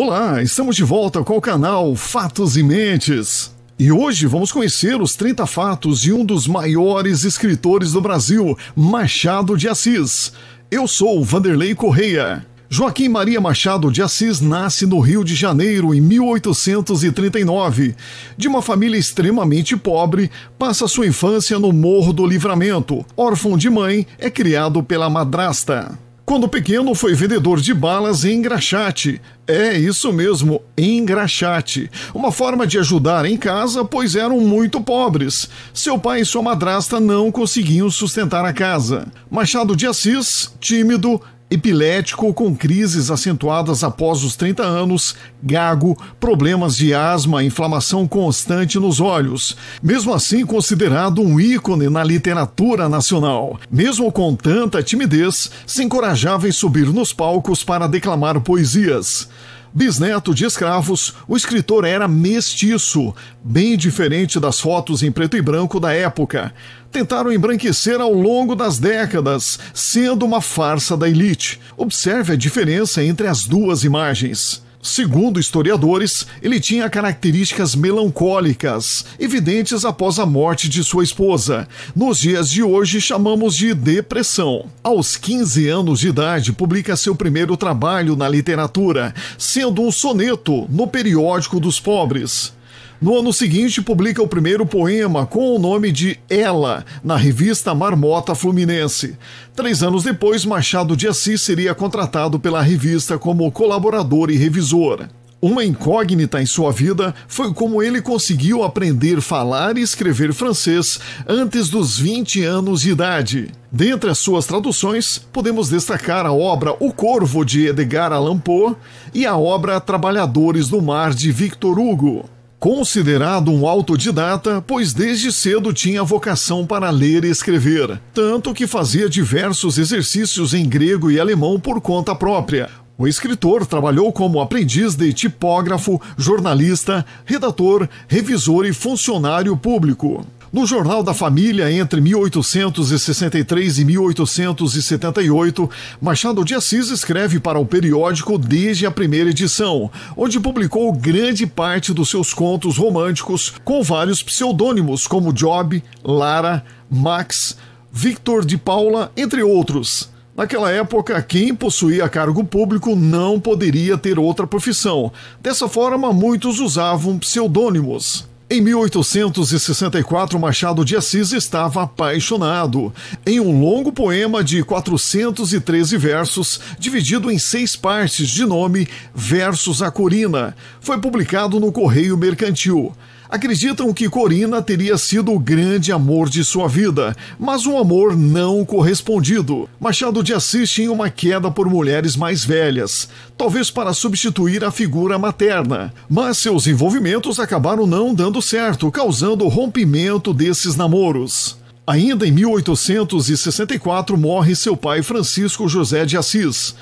Olá, estamos de volta com o canal Fatos e Mentes. E hoje vamos conhecer os 30 fatos de um dos maiores escritores do Brasil, Machado de Assis. Eu sou Vanderlei Correia. Joaquim Maria Machado de Assis nasce no Rio de Janeiro em 1839. De uma família extremamente pobre, passa sua infância no Morro do Livramento. Órfão de mãe, é criado pela madrasta. Quando pequeno, foi vendedor de balas em engraxate. É isso mesmo, engraxate. Uma forma de ajudar em casa, pois eram muito pobres. Seu pai e sua madrasta não conseguiam sustentar a casa. Machado de Assis, tímido, epilético com crises acentuadas após os 30 anos, gago, problemas de asma, inflamação constante nos olhos. Mesmo assim, considerado um ícone na literatura nacional. Mesmo com tanta timidez, se encorajava em subir nos palcos para declamar poesias. Bisneto de escravos, o escritor era mestiço, bem diferente das fotos em preto e branco da época. Tentaram embranquecer ao longo das décadas, sendo uma farsa da elite. Observe a diferença entre as duas imagens. Segundo historiadores, ele tinha características melancólicas, evidentes após a morte de sua esposa. Nos dias de hoje chamamos de depressão. Aos 15 anos de idade, publica seu primeiro trabalho na literatura, sendo um soneto no Periódico dos Pobres. No ano seguinte, publica o primeiro poema com o nome de Ela, na revista Marmota Fluminense. Três anos depois, Machado de Assis seria contratado pela revista como colaborador e revisor. Uma incógnita em sua vida foi como ele conseguiu aprender falar e escrever francês antes dos 20 anos de idade. Dentre as suas traduções, podemos destacar a obra O Corvo de Edgar Allan Poe e a obra Trabalhadores do Mar de Victor Hugo. Considerado um autodidata, pois desde cedo tinha vocação para ler e escrever, tanto que fazia diversos exercícios em grego e alemão por conta própria. O escritor trabalhou como aprendiz de tipógrafo, jornalista, redator, revisor e funcionário público. No Jornal da Família, entre 1863 e 1878, Machado de Assis escreve para o periódico desde a primeira edição, onde publicou grande parte dos seus contos românticos com vários pseudônimos como Job, Lara, Max, Victor de Paula, entre outros. Naquela época, quem possuía cargo público não poderia ter outra profissão. Dessa forma, muitos usavam pseudônimos. Em 1864, Machado de Assis estava apaixonado. Em um longo poema de 413 versos, dividido em seis partes de nome Versos a Corina, foi publicado no Correio Mercantil acreditam que Corina teria sido o grande amor de sua vida, mas um amor não correspondido. Machado de Assis tinha uma queda por mulheres mais velhas, talvez para substituir a figura materna, mas seus envolvimentos acabaram não dando certo, causando o rompimento desses namoros. Ainda em 1864 morre seu pai Francisco José de Assis.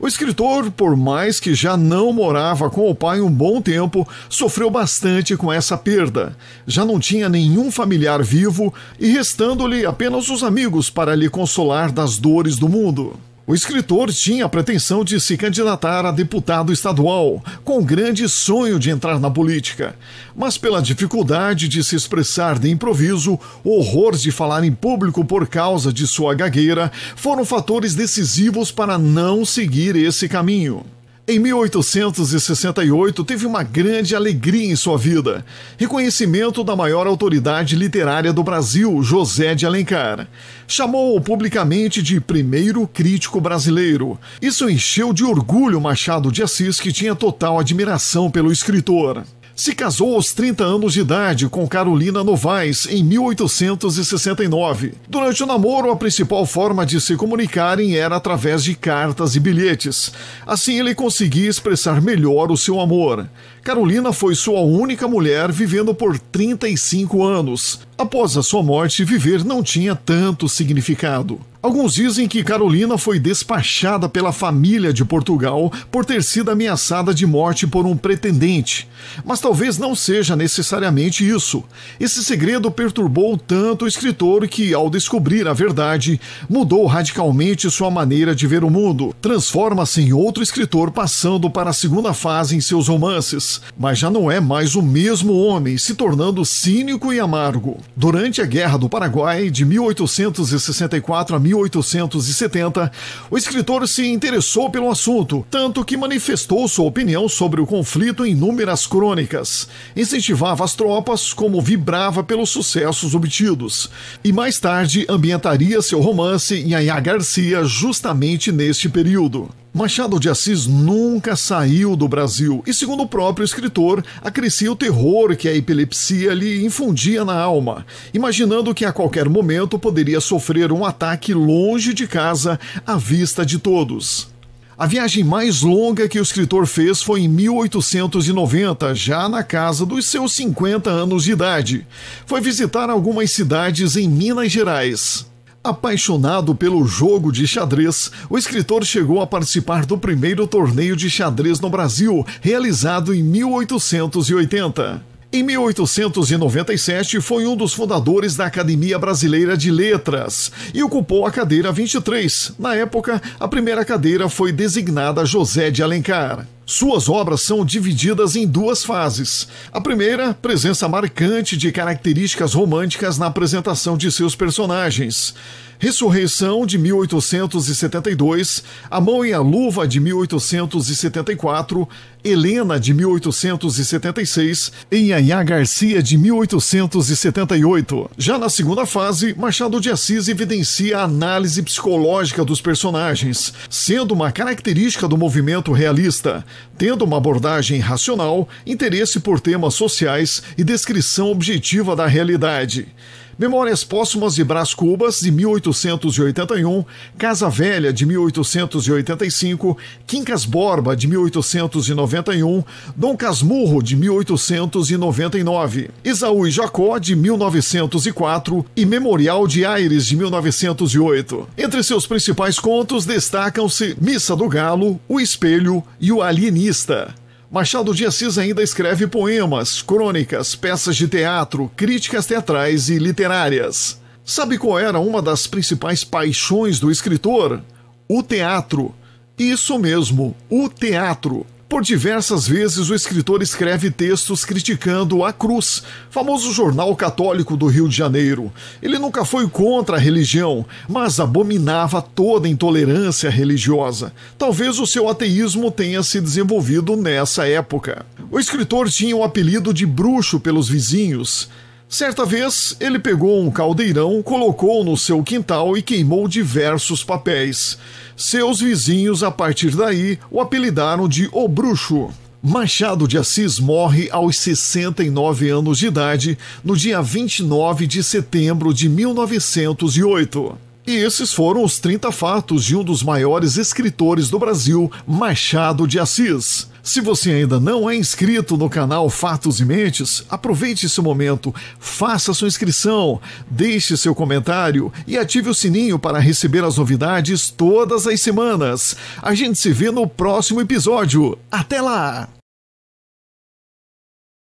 O escritor, por mais que já não morava com o pai um bom tempo, sofreu bastante com essa perda. Já não tinha nenhum familiar vivo e restando-lhe apenas os amigos para lhe consolar das dores do mundo. O escritor tinha a pretensão de se candidatar a deputado estadual, com o grande sonho de entrar na política. Mas, pela dificuldade de se expressar de improviso, horror de falar em público por causa de sua gagueira foram fatores decisivos para não seguir esse caminho. Em 1868, teve uma grande alegria em sua vida: reconhecimento da maior autoridade literária do Brasil, José de Alencar. Chamou-o publicamente de primeiro crítico brasileiro. Isso encheu de orgulho Machado de Assis, que tinha total admiração pelo escritor se casou aos 30 anos de idade com Carolina Novaes em 1869. Durante o namoro, a principal forma de se comunicarem era através de cartas e bilhetes. Assim ele conseguia expressar melhor o seu amor. Carolina foi sua única mulher vivendo por 35 anos. Após a sua morte, viver não tinha tanto significado. Alguns dizem que Carolina foi despachada pela família de Portugal por ter sido ameaçada de morte por um pretendente. Mas talvez não seja necessariamente isso. Esse segredo perturbou tanto o escritor que, ao descobrir a verdade, mudou radicalmente sua maneira de ver o mundo. Transforma-se em outro escritor passando para a segunda fase em seus romances mas já não é mais o mesmo homem, se tornando cínico e amargo. Durante a Guerra do Paraguai, de 1864 a 1870, o escritor se interessou pelo assunto, tanto que manifestou sua opinião sobre o conflito em inúmeras crônicas. Incentivava as tropas, como vibrava pelos sucessos obtidos. E mais tarde ambientaria seu romance em Aya Garcia justamente neste período. Machado de Assis nunca saiu do Brasil e, segundo o próprio escritor, acrescia o terror que a epilepsia lhe infundia na alma, imaginando que a qualquer momento poderia sofrer um ataque longe de casa, à vista de todos. A viagem mais longa que o escritor fez foi em 1890, já na casa dos seus 50 anos de idade. Foi visitar algumas cidades em Minas Gerais. Apaixonado pelo jogo de xadrez, o escritor chegou a participar do primeiro torneio de xadrez no Brasil, realizado em 1880. Em 1897, foi um dos fundadores da Academia Brasileira de Letras e ocupou a cadeira 23. Na época, a primeira cadeira foi designada José de Alencar. Suas obras são divididas em duas fases. A primeira, presença marcante de características românticas na apresentação de seus personagens. Ressurreição de 1872, A Mão e a Luva de 1874, Helena de 1876 e Yaya Garcia de 1878. Já na segunda fase, Machado de Assis evidencia a análise psicológica dos personagens, sendo uma característica do movimento realista tendo uma abordagem racional, interesse por temas sociais e descrição objetiva da realidade. Memórias Póstumas de Brás Cubas, de 1881, Casa Velha, de 1885, Quincas Borba, de 1891, Dom Casmurro, de 1899, Isaú e Jacó, de 1904 e Memorial de Aires, de 1908. Entre seus principais contos destacam-se Missa do Galo, O Espelho e O Alienista. Machado de Assis ainda escreve poemas, crônicas, peças de teatro, críticas teatrais e literárias. Sabe qual era uma das principais paixões do escritor? O teatro. Isso mesmo, o teatro. Por diversas vezes, o escritor escreve textos criticando a Cruz, famoso jornal católico do Rio de Janeiro. Ele nunca foi contra a religião, mas abominava toda intolerância religiosa. Talvez o seu ateísmo tenha se desenvolvido nessa época. O escritor tinha o apelido de bruxo pelos vizinhos. Certa vez, ele pegou um caldeirão, colocou no seu quintal e queimou diversos papéis. Seus vizinhos, a partir daí, o apelidaram de O Bruxo. Machado de Assis morre aos 69 anos de idade no dia 29 de setembro de 1908. E esses foram os 30 fatos de um dos maiores escritores do Brasil, Machado de Assis. Se você ainda não é inscrito no canal Fatos e Mentes, aproveite esse momento, faça sua inscrição, deixe seu comentário e ative o sininho para receber as novidades todas as semanas. A gente se vê no próximo episódio. Até lá!